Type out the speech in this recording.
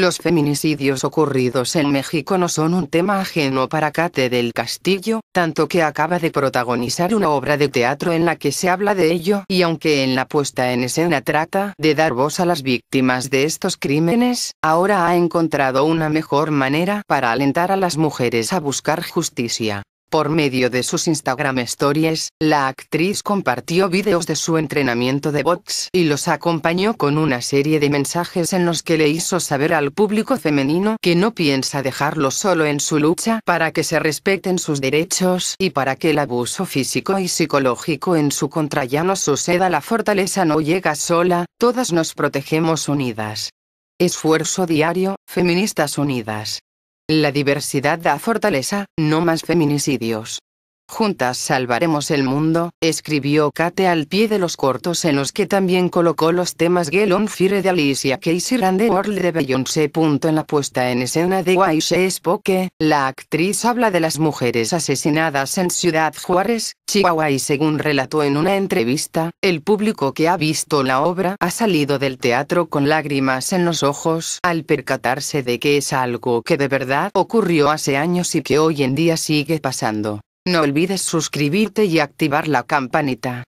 Los feminicidios ocurridos en México no son un tema ajeno para Kate del Castillo, tanto que acaba de protagonizar una obra de teatro en la que se habla de ello y aunque en la puesta en escena trata de dar voz a las víctimas de estos crímenes, ahora ha encontrado una mejor manera para alentar a las mujeres a buscar justicia. Por medio de sus Instagram Stories, la actriz compartió vídeos de su entrenamiento de box y los acompañó con una serie de mensajes en los que le hizo saber al público femenino que no piensa dejarlo solo en su lucha para que se respeten sus derechos y para que el abuso físico y psicológico en su contra ya no suceda. La fortaleza no llega sola, todas nos protegemos unidas. Esfuerzo diario, Feministas Unidas. La diversidad da fortaleza, no más feminicidios. Juntas salvaremos el mundo, escribió Kate al pie de los cortos en los que también colocó los temas gelon Fire de Alicia Casey y de World de Beyoncé. En la puesta en escena de Wise Spoke, la actriz habla de las mujeres asesinadas en Ciudad Juárez, Chihuahua y según relató en una entrevista, el público que ha visto la obra ha salido del teatro con lágrimas en los ojos al percatarse de que es algo que de verdad ocurrió hace años y que hoy en día sigue pasando. No olvides suscribirte y activar la campanita.